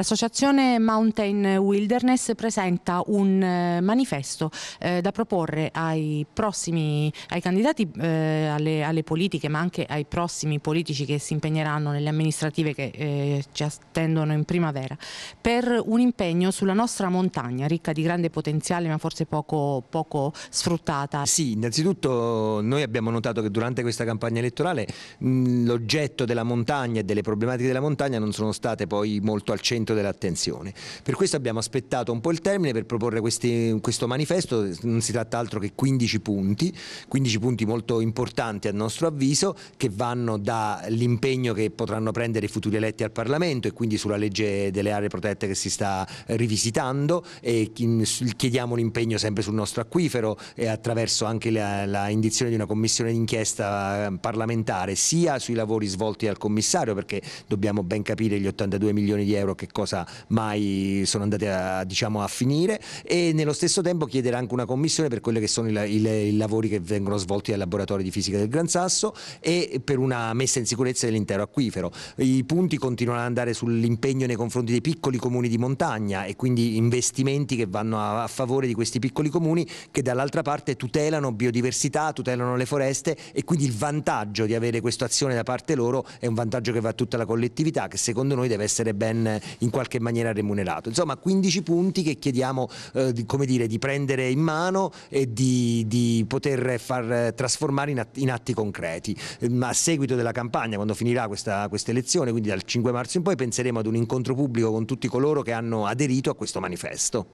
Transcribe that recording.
L'associazione Mountain Wilderness presenta un eh, manifesto eh, da proporre ai prossimi, ai candidati eh, alle, alle, politiche ma anche ai prossimi politici che si impegneranno nelle amministrative che eh, ci attendono in primavera per un impegno sulla nostra montagna ricca di grande potenziale ma forse poco, poco sfruttata. Sì, innanzitutto noi abbiamo notato che durante questa campagna elettorale l'oggetto della montagna e delle problematiche della montagna non sono state poi molto al centro centro dell'attenzione. Per questo abbiamo aspettato un po' il termine per proporre questi, questo manifesto, non si tratta altro che 15 punti, 15 punti molto importanti a nostro avviso che vanno dall'impegno che potranno prendere i futuri eletti al Parlamento e quindi sulla legge delle aree protette che si sta rivisitando e chiediamo un impegno sempre sul nostro acquifero e attraverso anche la, la indizione di una commissione d'inchiesta ehm, parlamentare sia sui lavori svolti dal commissario perché dobbiamo ben capire gli 82 milioni di euro che cosa mai sono andate a, diciamo, a finire e nello stesso tempo chiedere anche una commissione per quelli che sono i, i, i lavori che vengono svolti al laboratorio di fisica del Gran Sasso e per una messa in sicurezza dell'intero acquifero. I punti continuano ad andare sull'impegno nei confronti dei piccoli comuni di montagna e quindi investimenti che vanno a, a favore di questi piccoli comuni che dall'altra parte tutelano biodiversità, tutelano le foreste e quindi il vantaggio di avere questa azione da parte loro è un vantaggio che va a tutta la collettività che secondo noi deve essere ben in qualche maniera remunerato. Insomma 15 punti che chiediamo eh, di, dire, di, prendere in mano e di, di poter far trasformare in atti, in atti concreti. Eh, a seguito della campagna, quando finirà questa, questa elezione, quindi dal 5 marzo in poi, penseremo ad un incontro pubblico con tutti coloro che hanno aderito a questo manifesto.